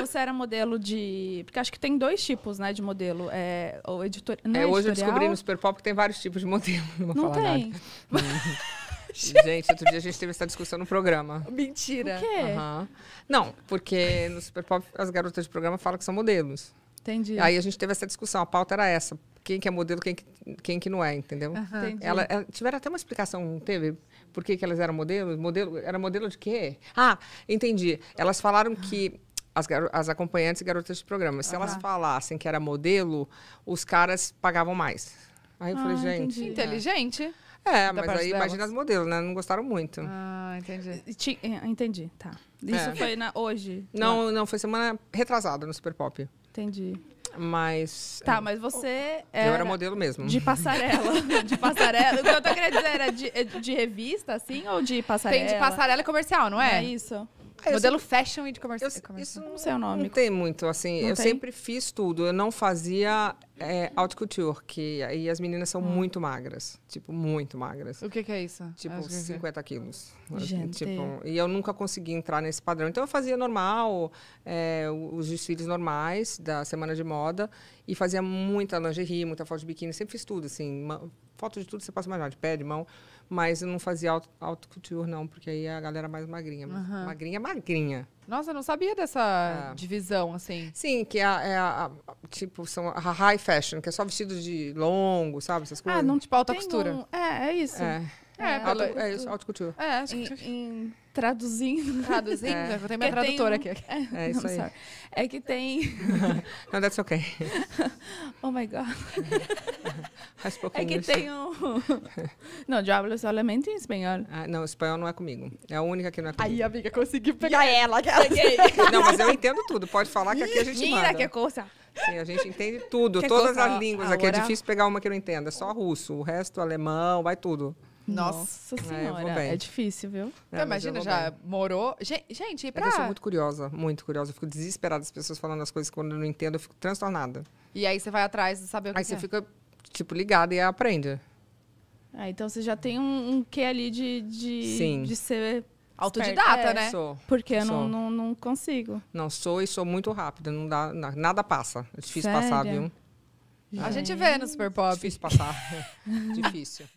você era modelo de. Porque acho que tem dois tipos, né, de modelo. É, ou editor... Não é, é hoje editorial? eu descobri no Super Pop que tem vários tipos de modelo. Não, não tem. gente, outro dia a gente teve essa discussão no programa. Mentira. Por quê? Uhum. Não, porque no Super Pop as garotas de programa falam que são modelos. Entendi. Aí a gente teve essa discussão, a pauta era essa. Quem que é modelo, quem que, quem que não é, entendeu? Uhum. Ela, ela, tiveram até uma explicação, teve? Por que, que elas eram modelos Modelo, era modelo de quê? Ah, entendi. Elas falaram que as, as acompanhantes e garotas de programa. Se uhum. elas falassem que era modelo, os caras pagavam mais. Aí eu ah, falei, gente. Entendi. Inteligente. É, mas aí delas. imagina as modelos, né? Não gostaram muito. Ah, entendi. É, entendi, tá. É. Isso é. foi na, hoje? Não, não, foi semana retrasada no Super Pop. Entendi. Mas. Tá, é. mas você. Era eu era modelo mesmo. De passarela. de passarela. O que eu tô querendo dizer era de, de revista, assim, ou de passarela? Tem de passarela comercial, não é? É isso. Ah, Modelo sempre... fashion e de comercial. Isso não sei o nome. Não tem muito, assim. Não eu tem? sempre fiz tudo. Eu não fazia é, haute couture, que aí as meninas são hum. muito magras. Tipo, muito magras. O que, que é isso? Tipo, Acho 50 que... quilos. Gente. Tipo, e eu nunca consegui entrar nesse padrão. Então, eu fazia normal, é, os desfiles normais da semana de moda. E fazia muita lingerie, muita foto de biquíni. Sempre fiz tudo, assim. Uma, foto de tudo você passa imaginar, de pé, de mão. Mas eu não fazia haute couture, não. Porque aí a galera é mais magrinha. Uhum. Magrinha, magrinha. Nossa, eu não sabia dessa é. divisão, assim. Sim, que é, é a, a, tipo, são a high fashion, que é só vestido de longo, sabe? Essas ah, coisas. Ah, não tipo alta Tem costura. Um... É, é isso. É. É, é, é isso, alta cultura. É, acho que traduzindo. Traduzindo? É. Eu tenho minha tradutora tem... aqui. É, é isso não, aí. Sorry. É que tem. não, that's okay. oh my God. é que tem um. não, eu hablo somente em espanhol. Ah, não, espanhol não é comigo. É a única que não é comigo. Aí, amiga, consegui pegar e é ela. Que ela... não, mas eu entendo tudo. Pode falar que aqui a gente Mira, manda. que coisa. Sim, a gente entende tudo, que todas coisa, as línguas. Agora... Aqui é difícil pegar uma que eu não entenda. É só russo, o resto alemão, vai tudo. Nossa, é, senhora, é, é difícil, viu? imagina, já bem. morou. Gente, e pra. É eu sou muito curiosa, muito curiosa. Eu fico desesperada as pessoas falando as coisas quando eu não entendo, eu fico transtornada. E aí você vai atrás de saber o que Aí que você é. fica, tipo, ligada e aprende. Ah, então você já tem um, um quê ali de, de, Sim. de ser Autodidata, né? é, né? Sou. Porque eu Não, não, não, consigo. Não sou e sou muito rápida. Não dá, nada passa. É difícil Sério? passar, viu? Gente. A gente vê no Super Pop. Difícil passar. difícil.